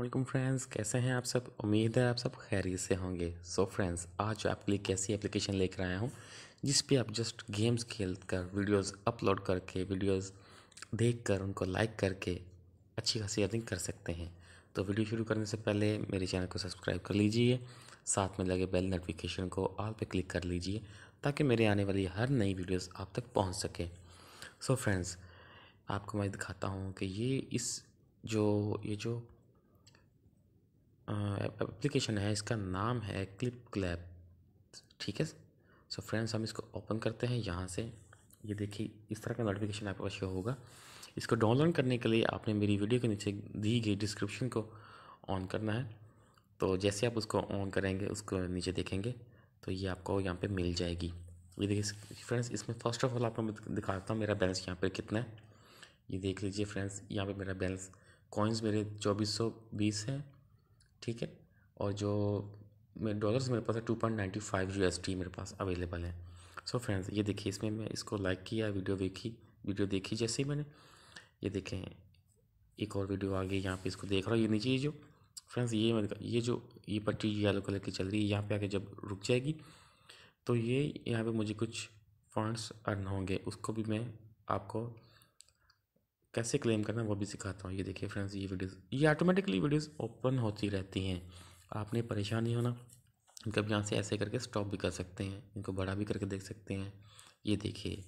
welcome friends कैसे हैं आप सब उम्मीद है आप सब खैरियत से होंगे सो so फ्रेंड्स आज आपके लिए कैसी एप्लीकेशन लेकर आया हूँ जिस पे आप जस्ट गेम्स खेल कर वीडियोज़ अपलोड करके वीडियोज़ देख कर उनको लाइक करके अच्छी खासी अर्निंग कर सकते हैं तो वीडियो शुरू करने से पहले मेरे चैनल को सब्सक्राइब कर लीजिए साथ में लगे बेल नोटिफिकेशन को ऑल पर क्लिक कर लीजिए ताकि मेरे आने वाली हर नई वीडियोज़ आप तक पहुँच सके सो so फ्रेंड्स आपको मैं दिखाता हूँ कि ये इस जो ये जो एप्लीकेशन है इसका नाम है क्लिप क्लैप ठीक है सो फ्रेंड्स हम इसको ओपन करते हैं यहाँ से ये देखिए इस तरह का नोटिफिकेशन आपके पास होगा इसको डाउनलोड करने के लिए आपने मेरी वीडियो के नीचे दी गई डिस्क्रिप्शन को ऑन करना है तो जैसे आप उसको ऑन करेंगे उसको नीचे देखेंगे तो ये आपको यहाँ पे मिल जाएगी ये देखिए फ्रेंड्स इसमें फ़र्स्ट ऑफ ऑल आपको मैं दिखाता हूँ मेरा बैलेंस यहाँ पर कितना है ये देख लीजिए फ्रेंड्स यहाँ पर मेरा बैलेंस कॉइन्स मेरे चौबीस सौ बीस हैं ठीक है और जो मेरे डॉलर्स मेरे पास है two point ninety five U S T मेरे पास अवेलेबल है सो so फ्रेंड्स ये देखिए इसमें मैं इसको लाइक किया वीडियो देखी वीडियो देखी जैसे ही मैंने ये देखें एक और वीडियो आ गई यहाँ पे इसको देख रहा हूँ ये नीचे ये जो फ्रेंड्स ये मैंने ये जो ये पट्टी येलो कलर की चल रही है यहाँ पर आके जब रुक जाएगी तो ये यहाँ पर मुझे कुछ फंड्स अर्न होंगे उसको भी मैं आपको कैसे क्लेम करना वो भी सिखाता हूँ ये देखिए फ्रेंड्स ये वीडियोस ये ऑटोमेटिकली वीडियोस ओपन होती रहती हैं आपने परेशान नहीं होना इनका मतलब यहाँ से ऐसे करके स्टॉप भी कर सकते हैं इनको बड़ा भी करके देख सकते हैं ये देखिए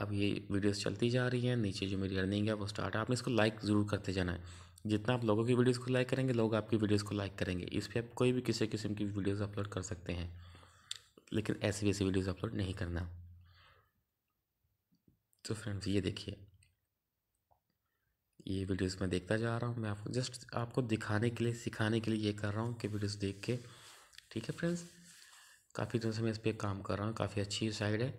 अब ये वीडियोस चलती जा रही हैं नीचे जो मेरी अर्निंग है वो स्टार्ट है आपने इसको लाइक ज़रूर करते जाना है जितना आप लोगों की वीडियोज़ को लाइक करेंगे लोग आपकी वीडियोज़ को लाइक करेंगे इस पर आप कोई भी किसी किस्म की वीडियोज़ अपलोड कर सकते हैं लेकिन ऐसी वैसी वीडियोज़ अपलोड नहीं करना तो फ्रेंड्स ये देखिए ये वीडियोस मैं देखता जा रहा हूँ मैं आपको जस्ट आपको दिखाने के लिए सिखाने के लिए ये कर रहा हूँ कि वीडियोस देख के ठीक है फ्रेंड्स काफ़ी दिनों से मैं इस पर काम कर रहा हूँ काफ़ी अच्छी साइड है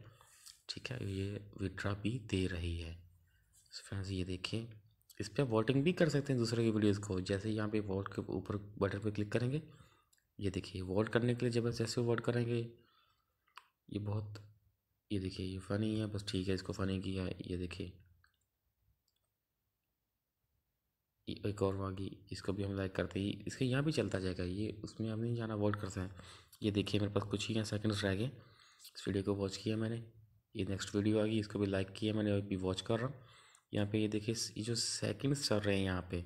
ठीक है ये विड्रा भी दे रही है फ्रेंड्स ये देखिए इस पर वोटिंग भी कर सकते हैं दूसरे की वीडियोज़ को जैसे यहाँ पर वोट के ऊपर बटन पर क्लिक करेंगे ये देखिए वोट करने के लिए जब जैसे वोट करेंगे ये बहुत ये देखिए ये फ़नी है बस ठीक है इसको फ़नी किया ये देखिए एक और वागी इसको भी हम लाइक करते ही इसके यहाँ भी चलता जाएगा ये उसमें हम नहीं जाना अवॉइड करते हैं ये देखिए मेरे पास कुछ ही यहाँ सेकेंड्स रह गए इस वीडियो को वॉच किया मैंने ये नेक्स्ट वीडियो आ गई इसको भी लाइक किया मैंने अभी वॉच कर रहा हूँ यहाँ पे ये देखिए ये जो सेकंड्स चल रहे हैं यहाँ पे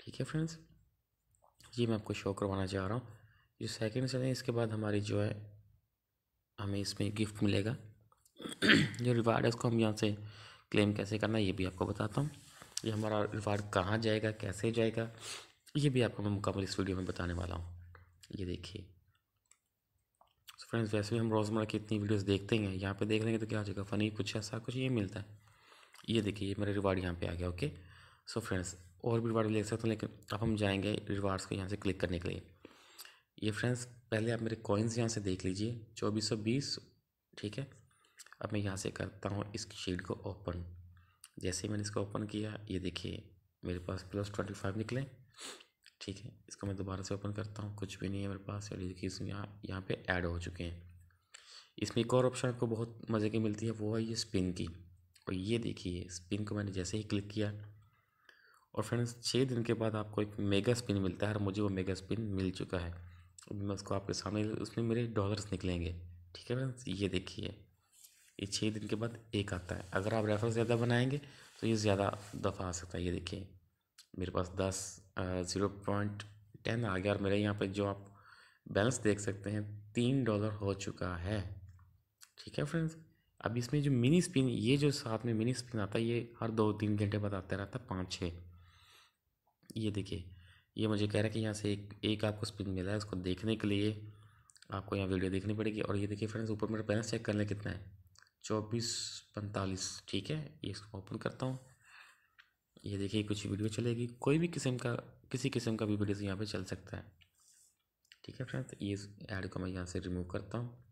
ठीक है फ्रेंड्स ये मैं आपको शो करवाना चाह रहा हूँ जो सेकंड्स चल रहे हैं इसके बाद हमारी जो है हमें इसमें गिफ्ट मिलेगा जो रिवार्ड है उसको हम यहाँ से क्लेम कैसे करना है ये भी आपको बताता हूँ ये हमारा रिवार्ड कहाँ जाएगा कैसे जाएगा ये भी आपको मैं मुकम्मल इस वीडियो में बताने वाला हूँ ये देखिए सो फ्रेंड्स वैसे भी हम रोज़मर्रा की इतनी वीडियोस देखते हैं यहाँ पे देख लेंगे तो क्या हो जाएगा फ़नी कुछ ऐसा कुछ ये मिलता है ये देखिए ये मेरा रिवार्ड यहाँ पे आ गया ओके सो फ्रेंड्स और भी रिवार्ड ले सकते हैं लेकिन अब हम जाएंगे रिवार्ड्स को यहाँ से क्लिक करने के लिए ये फ्रेंड्स पहले आप मेरे कॉइन्स यहाँ से देख लीजिए चौबीस ठीक है अब मैं यहाँ से करता हूँ इस शीट को ओपन जैसे ही मैंने इसको ओपन किया ये देखिए मेरे पास प्लस ट्वेंटी फाइव निकले ठीक है इसको मैं दोबारा से ओपन करता हूँ कुछ भी नहीं है मेरे पास और देखिए इसमें यहाँ यहाँ पर ऐड हो चुके हैं इसमें एक और ऑप्शन आपको बहुत मज़े की मिलती है वो है ये स्पिन की और ये देखिए स्पिन को मैंने जैसे ही क्लिक किया और फ्रेंड्स छः दिन के बाद आपको एक मेगा स्पिन मिलता है और मुझे वो मेगा स्पिन मिल चुका है मैं उसको आपके सामने उसमें मेरे डॉलर्स निकलेंगे ठीक है फ्रेंड्स ये देखिए ये छः दिन के बाद एक आता है अगर आप रेफरेंस ज़्यादा बनाएंगे तो ये ज़्यादा दफ़ा आ सकता है ये देखिए मेरे पास दस ज़ीरो पॉइंट टेन आ गया और मेरे यहाँ पे जो आप बैलेंस देख सकते हैं तीन डॉलर हो चुका है ठीक है फ्रेंड्स अब इसमें जो मिनी स्पिन ये जो साथ में मिनी स्पिन आता है ये हर दो तीन घंटे बाद आता रहता है पाँच छः ये देखिए ये मुझे कह रहा है कि यहाँ से एक एक आपको स्पिन मिला है उसको देखने के लिए आपको यहाँ वीडियो देखनी पड़ेगी और ये देखिए फ्रेंड्स ऊपर मेरा बैलेंस चेक करने कितना है चौबीस पैंतालीस ठीक है ये इसको ओपन करता हूँ ये देखिए कुछ वीडियो चलेगी कोई भी किस्म का किसी किस्म का भी वीडियो यहाँ पे चल सकता है ठीक है फ्रेंड्स ये ऐड को मैं यहाँ से रिमूव करता हूँ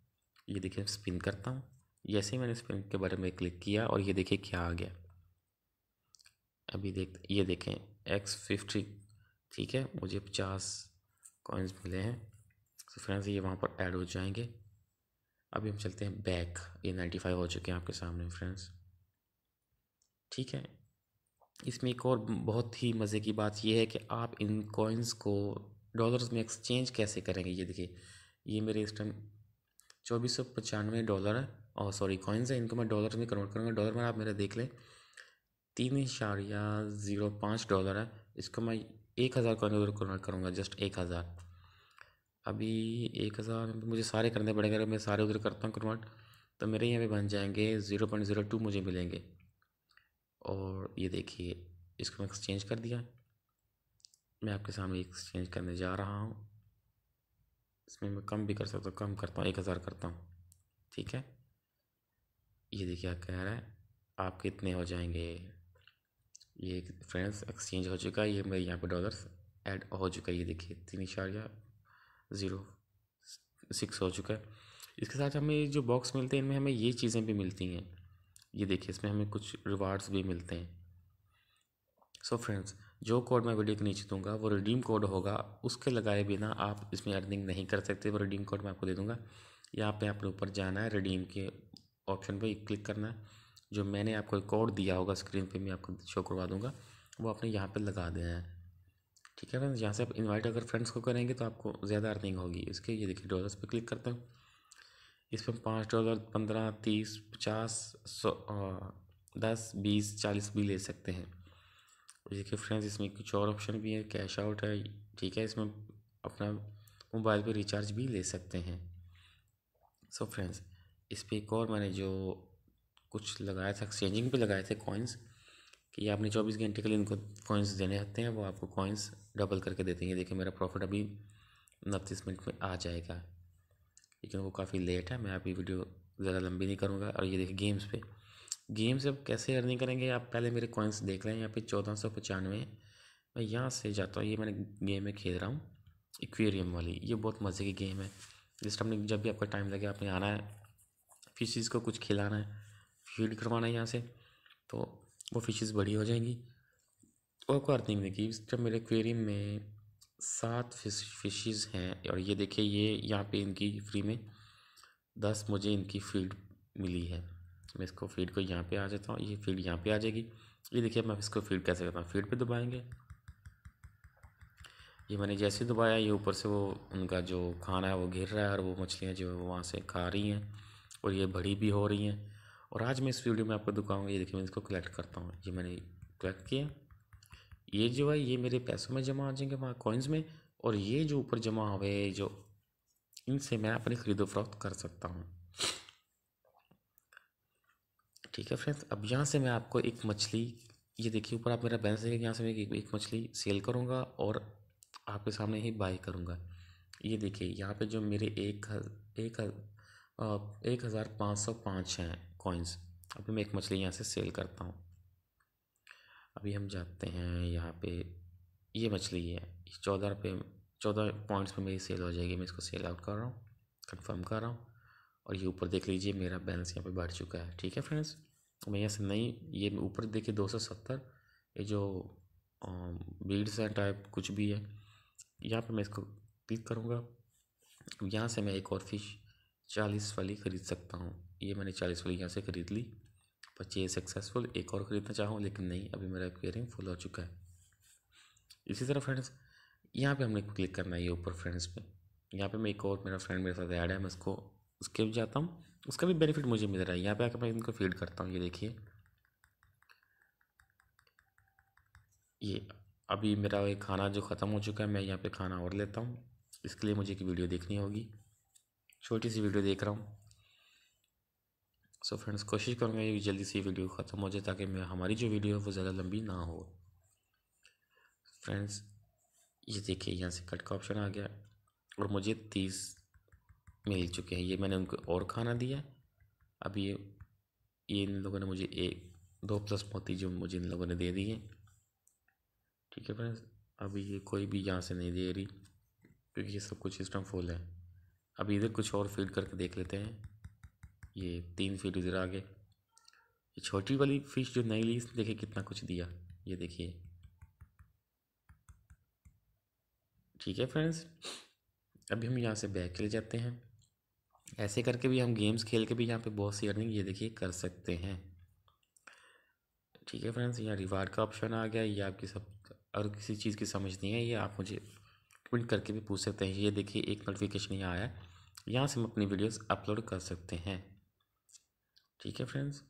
ये देखिए स्पिन करता हूँ जैसे ही मैंने स्पिन के बारे में क्लिक किया और ये देखिए क्या आ गया अभी देख ये देखें एक्स फिफ्टी ठीक है मुझे पचास कॉइन्स मिले हैं तो फ्रेंड्स ये वहाँ पर ऐड हो जाएंगे अभी हम चलते हैं बैक ये नाइन्टी फाइव हो चुके हैं आपके सामने फ्रेंड्स ठीक है इसमें एक और बहुत ही मज़े की बात यह है कि आप इन कॉइन्स को डॉलर्स में एक्सचेंज कैसे करेंगे ये देखिए ये मेरे इस टाइम चौबीस सौ पचानवे डॉलर है और सॉरी कॉइन्स है इनको मैं डॉलर में कन्वर्ट करूँगा डॉलर में आप मेरा देख लें तीन इशारिया ज़ीरो पाँच डॉलर है इसको मैं एक हज़ार कॉइन कन्वर्ट करूँगा जस्ट एक हज़ार अभी एक हज़ार मुझे सारे करने पड़ेंगे अगर मैं सारे उधर करता हूँ कन्वर्ट तो मेरे यहाँ पे बन जाएंगे ज़ीरो पॉइंट ज़ीरो टू मुझे मिलेंगे और ये देखिए इसको मैं एक्सचेंज कर दिया मैं आपके सामने एक्सचेंज करने जा रहा हूँ इसमें मैं कम भी कर सकता हूँ कम करता हूँ एक हज़ार करता हूँ ठीक है ये देखिए आप कह रहा है आप कितने हो जाएंगे ये फ्रेंड्स एक्सचेंज हो चुका है ये मेरे यहाँ पे डॉलर्स ऐड हो चुका है ये देखिए तीन इशारिया ज़ीरो सिक्स हो चुका है इसके साथ हमें जो बॉक्स मिलते हैं इनमें हमें ये चीज़ें भी मिलती हैं ये देखिए इसमें हमें कुछ रिवार्ड्स भी मिलते हैं सो so फ्रेंड्स जो कोड मैं वीडियो के नीचे दूंगा वो रिडीम कोड होगा उसके लगाए बिना आप इसमें अर्निंग नहीं कर सकते वो रिडीम कोड मैं आपको दे दूंगा यहाँ पे आपने ऊपर जाना है रिडीम के ऑप्शन पे क्लिक करना है जो मैंने आपको एक कोड दिया होगा स्क्रीन पे मैं आपको शो करवा दूंगा वो आपने यहाँ पे लगा देना है ठीक है फ्रेंड्स यहाँ से आप इन्वाइट अगर फ्रेंड्स को करेंगे तो आपको ज़्यादा अर्निंग होगी इसके ये देखिए डॉलर्स पे क्लिक करते हैं इसमें पाँच डॉलर पंद्रह तीस पचास सौ दस बीस चालीस भी ले सकते हैं देखिए फ्रेंड्स इसमें कुछ और ऑप्शन भी है कैश आउट है ठीक है इसमें अपना मोबाइल पे रिचार्ज भी ले सकते हैं सो फ्रेंड्स इस पर एक और मैंने जो कुछ लगाया था एक्सचेंजिंग पे लगाए थे कॉइन्स कि आपने चौबीस घंटे के लिए इनको कॉइन्स देने होते हैं वो आपको कॉइन्स डबल करके देते हैं देखिए मेरा प्रॉफिट अभी उनतीस मिनट में आ जाएगा लेकिन वो काफ़ी लेट है मैं अभी वीडियो ज़्यादा लंबी नहीं करूँगा और ये देखिए गेम्स पे गेम्स अब कैसे अर्निंग करेंगे आप पहले मेरे कॉइन्स देख रहे हैं यहाँ पे चौदह सौ पचानवे मैं यहाँ से जाता हूँ ये मैंने गेम में खेल रहा हूँ इक्वेरियम वाली ये बहुत मज़े की गेम है जिस टाइम जब भी आपका टाइम लगे आपने आना है फिशेज़ को कुछ खिलाना है फीड करवाना है यहाँ से तो वो फिशेज़ बड़ी हो जाएंगी और अर्थ नहीं देखिए जब मेरे एक्वेरियम में सात फिश फिश हैं और ये देखिए ये यहाँ पे इनकी फ्री में दस मुझे इनकी फीड मिली है मैं इसको फीड को यहाँ पे आ जाता हूँ ये फीड यहाँ पे आ जाएगी ये देखिए मैं इसको फीड कैसे करता हूँ फीड पे दबाएंगे ये मैंने जैसे दबाया ये ऊपर से वो उनका जो खाना है वो घिर रहा है और वो मछलियाँ जो है वो वहाँ से खा रही हैं और ये बड़ी भी हो रही हैं और आज मैं इस वीडियो में आपको दिखाऊंगा ये देखिए मैं इसको कलेक्ट करता हूँ ये मैंने कलेक्ट किया ये जो है ये मेरे पैसों में जमा आ जाएंगे वहाँ कॉइन्स में और ये जो ऊपर जमा हुए जो इनसे मैं अपनी ख़रीदो फरोख्त कर सकता हूँ ठीक है फ्रेंड्स अब यहाँ से मैं आपको एक मछली ये देखिए ऊपर आप मेरा बैलेंस देखिए यहाँ से मैं एक, मछली सेल करूँगा और आपके सामने ही बाई करूँगा ये देखिए यहाँ पे जो मेरे एक एक एक हज़ार पाँच सौ पाँच हैं कॉइन्स अभी मैं एक मछली यहाँ से सेल करता हूँ अभी हम जाते हैं यहाँ पे ये मछली है ये चौदह रुपये चौदह पॉइंट्स पे मेरी सेल हो जाएगी मैं इसको सेल आउट कर रहा हूँ कंफर्म कर रहा हूँ और ये ऊपर देख लीजिए मेरा बैलेंस यहाँ पे बढ़ चुका है ठीक है फ्रेंड्स तो मैं यहाँ से नहीं ये ऊपर देखिए दो सौ सत्तर ये जो बीड्स है टाइप कुछ भी है यहाँ पर मैं इसको क्लिक करूँगा यहाँ से मैं एक और फिश चालीस वाली ख़रीद सकता हूँ ये मैंने चालीस वाली यहाँ से ख़रीद ली परचेज सक्सेसफुल एक और ख़रीदना चाहूँ लेकिन नहीं अभी मेरा एक्वेरियम फुल हो चुका है इसी तरह फ्रेंड्स यहाँ पे हमने क्लिक करना है ये ऊपर फ्रेंड्स पे यहाँ पे मैं एक और मेरा फ्रेंड मेरे साथ ऐड है मैं उसको उसके भी जाता हूँ उसका भी बेनिफिट मुझे मिल रहा है यहाँ पे आकर मैं इनको फीड करता हूँ ये देखिए ये अभी मेरा ये खाना जो ख़त्म हो चुका है मैं यहाँ पे खाना और लेता हूँ इसके लिए मुझे एक वीडियो देखनी होगी छोटी सी वीडियो देख रहा हूँ सो फ्रेंड्स कोशिश करूँगा ये जल्दी से वीडियो ख़त्म हो जाए ताकि मैं हमारी जो वीडियो है वो ज़्यादा लंबी ना हो फ्रेंड्स ये देखिए यहाँ से कट का ऑप्शन आ गया और मुझे तीस मिल चुके हैं ये मैंने उनको और खाना दिया अब ये ये इन लोगों ने मुझे एक दो प्लस मोती जो मुझे इन लोगों ने दे दिए ठीक है फ्रेंड्स अभी ये कोई भी यहाँ से नहीं दे रही क्योंकि ये सब कुछ सिस्टम फुल है अभी इधर कुछ और फील्ड करके देख लेते हैं ये तीन फीट इधर गए ये छोटी वाली फ़िश जो नई ली इसने देखिए कितना कुछ दिया ये देखिए ठीक है फ्रेंड्स अभी हम यहाँ से बैक खेल जाते हैं ऐसे करके भी हम गेम्स खेल के भी यहाँ पे बहुत सी अर्निंग ये देखिए कर सकते हैं ठीक है फ्रेंड्स यहाँ रिवार्ड का ऑप्शन आ गया ये आपकी सब और किसी चीज़ की समझ नहीं है ये आप मुझे कमेंट करके भी पूछ सकते हैं ये देखिए एक नोटिफिकेशन यहाँ आया यहाँ से हम अपनी वीडियोस अपलोड कर सकते हैं ठीक है फ्रेंड्स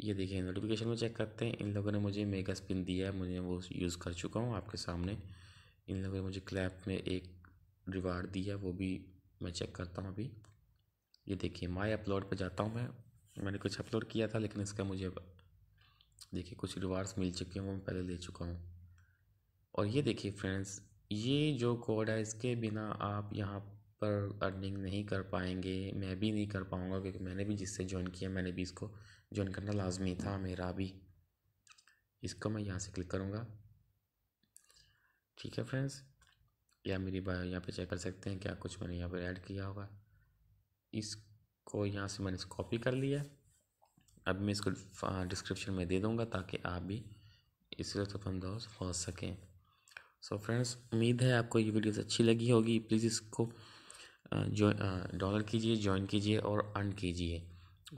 ये देखिए नोटिफिकेशन में चेक करते हैं इन लोगों ने मुझे मेगा स्पिन दिया है मुझे वो यूज़ कर चुका हूँ आपके सामने इन लोगों ने मुझे क्लैप में एक रिवार्ड दिया वो भी मैं चेक करता हूँ अभी ये देखिए माई अपलोड पे जाता हूँ मैं मैंने कुछ अपलोड किया था लेकिन इसका मुझे देखिए कुछ रिवार्ड्स मिल चुके हैं वो मैं पहले ले चुका हूँ और ये देखिए फ्रेंड्स ये जो कोड है इसके बिना आप यहाँ पर अर्निंग नहीं कर पाएंगे मैं भी नहीं कर पाऊँगा क्योंकि मैंने भी जिससे ज्वाइन किया मैंने भी इसको ज्वाइन करना लाजमी था मेरा भी इसको मैं यहाँ से क्लिक करूँगा ठीक है फ्रेंड्स या मेरी बायो यहाँ पे चेक कर सकते हैं क्या कुछ मैंने यहाँ पर ऐड किया होगा इसको यहाँ से मैंने कॉपी कर लिया अब मैं इसको डिस्क्रिप्शन हाँ, में दे दूँगा ताकि आप भी इस लुत्फानंदोज हो सकें सो फ्रेंड्स उम्मीद है आपको ये वीडियोस अच्छी लगी होगी प्लीज़ इसको जो डॉलर कीजिए ज्वाइन कीजिए और अर्न कीजिए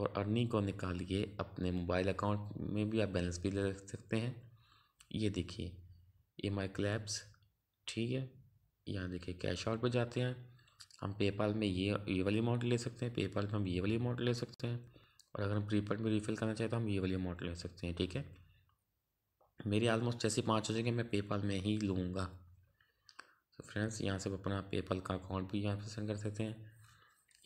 और अर्निंग को निकालिए अपने मोबाइल अकाउंट में भी आप बैलेंस भी ले सकते हैं ये देखिए ये माई क्लैब्स ठीक है यहाँ देखिए कैश आउट पर जाते हैं हम पेपाल में ये ये वाली अमाउंट ले सकते हैं पेपाल में हम ये वाली अमाउंट ले सकते हैं और अगर हम प्रीपेड में रिफ़िल करना चाहें तो हम ये वाली अमाउंट ले सकते हैं ठीक है मेरी आलमोस्ट जैसे पाँच हो जाएंगे मैं पेपाल में ही लूँगा तो फ्रेंड्स यहाँ से आप अपना पेपल का अकाउंट भी यहाँ पर सेंड कर सकते हैं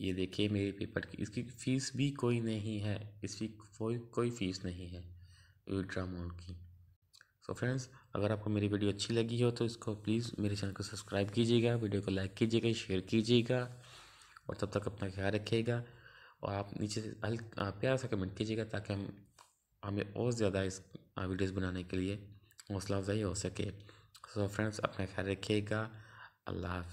ये देखिए मेरे पेपर की इसकी फ़ीस भी कोई नहीं है इसकी कोई कोई फ़ीस नहीं है विड्रा अमाउंट की सो so फ्रेंड्स अगर आपको मेरी वीडियो अच्छी लगी हो तो इसको प्लीज़ मेरे चैनल को सब्सक्राइब कीजिएगा वीडियो को लाइक कीजिएगा शेयर कीजिएगा और तब तक अपना ख्याल रखिएगा और आप नीचे से हल प्यार से कमेंट कीजिएगा ताकि हम हमें और ज़्यादा इस वीडियोज़ बनाने के लिए हौसला अफजाई हो सके सो so फ्रेंड्स अपना ख्याल रखिएगा alive